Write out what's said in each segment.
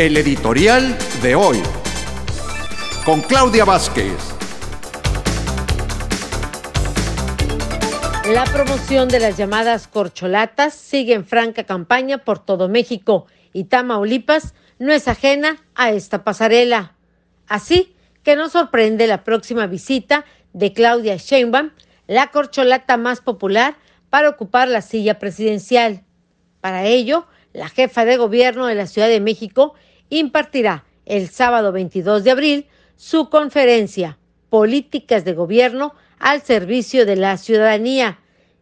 El editorial de hoy. Con Claudia Vázquez. La promoción de las llamadas corcholatas sigue en franca campaña por todo México y Tamaulipas no es ajena a esta pasarela. Así que nos sorprende la próxima visita de Claudia Sheinbaum, la corcholata más popular para ocupar la silla presidencial. Para ello, la jefa de gobierno de la Ciudad de México impartirá el sábado 22 de abril su conferencia Políticas de Gobierno al Servicio de la Ciudadanía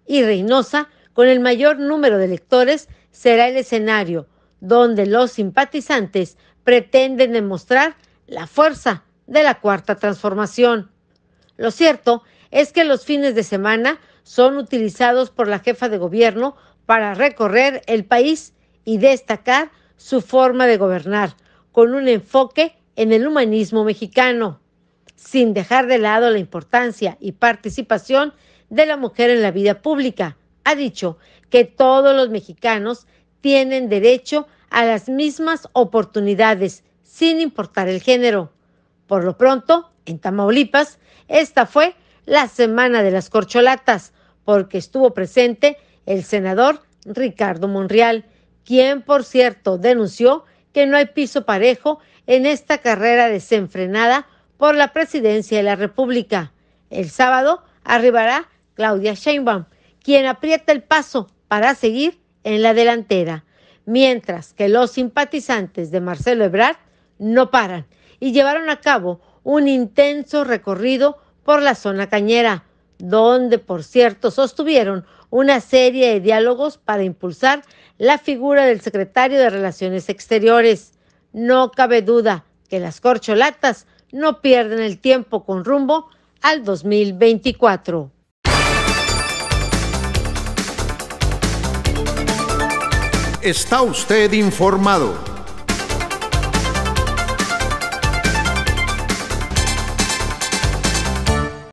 y Reynosa, con el mayor número de lectores, será el escenario donde los simpatizantes pretenden demostrar la fuerza de la cuarta transformación. Lo cierto es que los fines de semana son utilizados por la jefa de gobierno para recorrer el país y destacar su forma de gobernar, con un enfoque en el humanismo mexicano, sin dejar de lado la importancia y participación de la mujer en la vida pública. Ha dicho que todos los mexicanos tienen derecho a las mismas oportunidades, sin importar el género. Por lo pronto, en Tamaulipas, esta fue la Semana de las Corcholatas, porque estuvo presente el senador Ricardo Monreal quien por cierto denunció que no hay piso parejo en esta carrera desenfrenada por la presidencia de la República. El sábado arribará Claudia Sheinbaum, quien aprieta el paso para seguir en la delantera, mientras que los simpatizantes de Marcelo Ebrard no paran y llevaron a cabo un intenso recorrido por la zona cañera, donde, por cierto, sostuvieron una serie de diálogos para impulsar la figura del secretario de Relaciones Exteriores. No cabe duda que las corcholatas no pierden el tiempo con rumbo al 2024. Está usted informado